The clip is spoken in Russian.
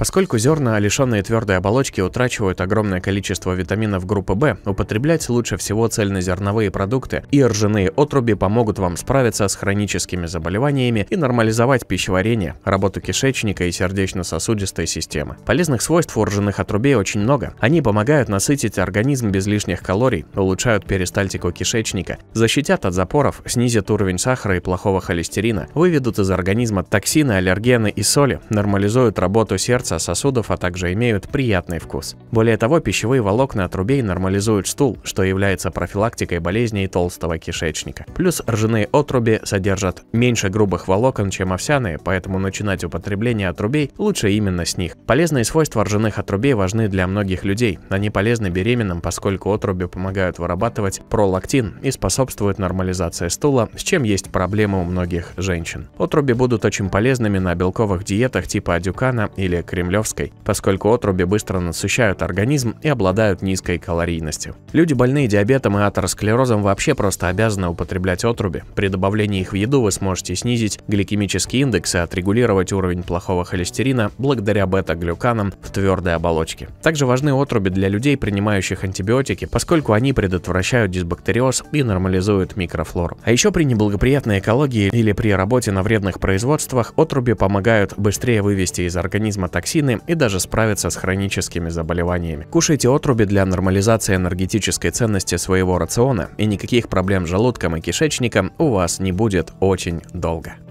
Поскольку зерна, лишенные твердой оболочки, утрачивают огромное количество витаминов группы В, употреблять лучше всего цельнозерновые продукты, и ржаные отруби помогут вам справиться с хроническими заболеваниями и нормализовать пищеварение, работу кишечника и сердечно-сосудистой системы. Полезных свойств у ржаных отрубей очень много. Они помогают насытить организм без лишних калорий, улучшают перистальтику кишечника, защитят от запоров, снизят уровень сахара и плохого холестерина, выведут из организма токсины, аллергены и соли, нормализуют работу сердца конца сосудов, а также имеют приятный вкус. Более того, пищевые волокна отрубей нормализуют стул, что является профилактикой болезней толстого кишечника. Плюс ржаные отруби содержат меньше грубых волокон, чем овсяные, поэтому начинать употребление отрубей лучше именно с них. Полезные свойства ржаных отрубей важны для многих людей. Они полезны беременным, поскольку отруби помогают вырабатывать пролактин и способствуют нормализации стула, с чем есть проблемы у многих женщин. Отруби будут очень полезными на белковых диетах типа адюкана или крем кремлевской, поскольку отруби быстро насыщают организм и обладают низкой калорийностью. Люди, больные диабетом и атеросклерозом, вообще просто обязаны употреблять отруби. При добавлении их в еду вы сможете снизить гликемический индекс и отрегулировать уровень плохого холестерина благодаря бета-глюканам в твердой оболочке. Также важны отруби для людей, принимающих антибиотики, поскольку они предотвращают дисбактериоз и нормализуют микрофлору. А еще при неблагоприятной экологии или при работе на вредных производствах отруби помогают быстрее вывести из организма токсины токсины и даже справиться с хроническими заболеваниями. Кушайте отруби для нормализации энергетической ценности своего рациона, и никаких проблем с желудком и кишечником у вас не будет очень долго.